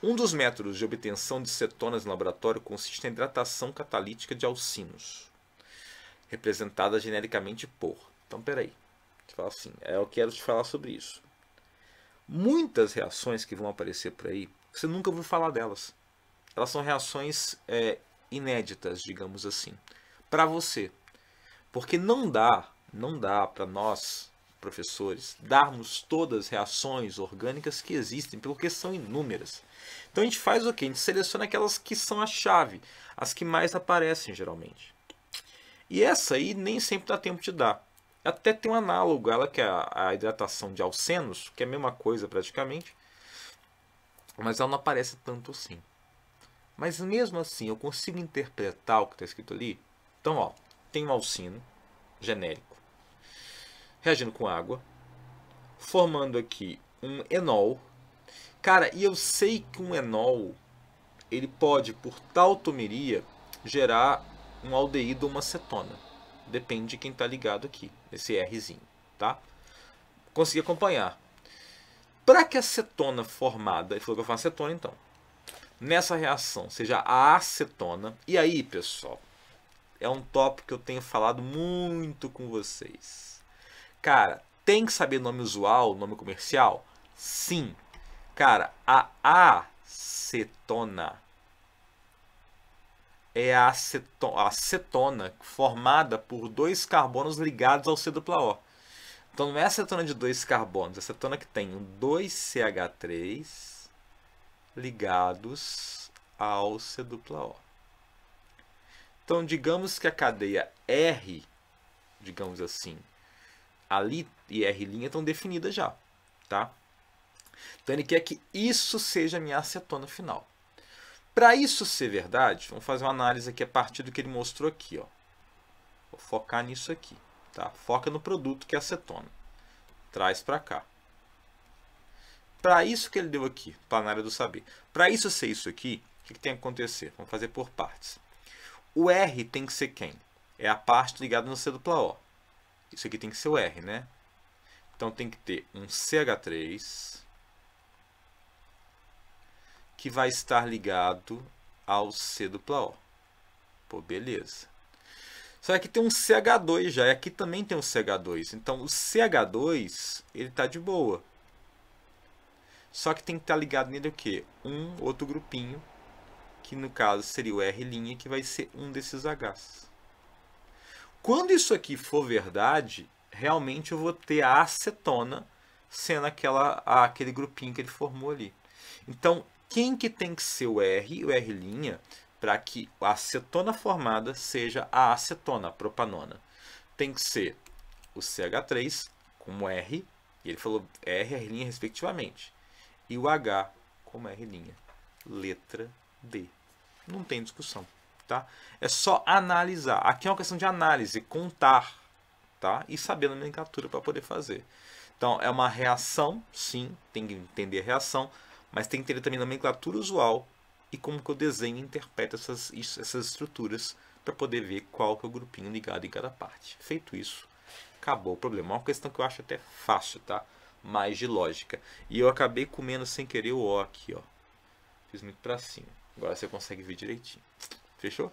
Um dos métodos de obtenção de cetonas no laboratório consiste na hidratação catalítica de alcinos, representada genericamente por. Então, peraí. Você fala assim, eu é quero te falar sobre isso. Muitas reações que vão aparecer por aí, você nunca ouviu falar delas. Elas são reações é, inéditas, digamos assim, para você. Porque não dá, não dá para nós professores, darmos todas as reações orgânicas que existem, porque são inúmeras. Então a gente faz o quê? A gente seleciona aquelas que são a chave, as que mais aparecem geralmente. E essa aí nem sempre dá tempo de dar. Até tem um análogo, ela que é a hidratação de alcenos, que é a mesma coisa praticamente, mas ela não aparece tanto assim. Mas mesmo assim, eu consigo interpretar o que está escrito ali? Então, ó, tem um alcino genérico reagindo com água, formando aqui um enol. Cara, e eu sei que um enol ele pode, por tautomeria, gerar um aldeído ou uma cetona. Depende de quem está ligado aqui, esse Rzinho, tá? Consegui acompanhar. Para que a cetona formada, ele falou que eu faço acetona então, nessa reação seja a acetona, e aí pessoal, é um tópico que eu tenho falado muito com vocês Cara, tem que saber nome usual, nome comercial? Sim. Cara, a acetona é a acetona, acetona formada por dois carbonos ligados ao C-O. Então não é acetona de dois carbonos, é acetona que tem dois CH3 ligados ao C-O. Então digamos que a cadeia R, digamos assim, ali e R' estão definidas já, tá? Então ele quer que isso seja a minha acetona final. Para isso ser verdade, vamos fazer uma análise aqui a partir do que ele mostrou aqui, ó. Vou focar nisso aqui, tá? Foca no produto que é acetona. Traz para cá. Para isso que ele deu aqui, para a área do saber. Para isso ser isso aqui, o que, que tem que acontecer? Vamos fazer por partes. O R tem que ser quem? É a parte ligada no C dupla O isso aqui tem que ser o R, né? Então tem que ter um CH3 que vai estar ligado ao C dupla O. Pô, beleza. Só que tem um CH2 já, e aqui também tem um CH2. Então o CH2, ele tá de boa. Só que tem que estar tá ligado nele o quê? Um outro grupinho, que no caso seria o R', que vai ser um desses H's. Quando isso aqui for verdade, realmente eu vou ter a acetona sendo aquela, aquele grupinho que ele formou ali. Então, quem que tem que ser o R, o R' para que a acetona formada seja a acetona, a propanona? Tem que ser o CH3 como R, e ele falou R e R' respectivamente, e o H como R', letra D. Não tem discussão tá? É só analisar. Aqui é uma questão de análise, contar, tá? E saber a nomenclatura para poder fazer. Então, é uma reação, sim, tem que entender a reação, mas tem que entender também a nomenclatura usual e como que o desenho interpreta essas, essas estruturas para poder ver qual que é o grupinho ligado em cada parte. Feito isso, acabou o problema. É uma questão que eu acho até fácil, tá? Mais de lógica. E eu acabei comendo sem querer o O aqui, ó. Fiz muito pra cima. Agora você consegue ver direitinho. Fechou?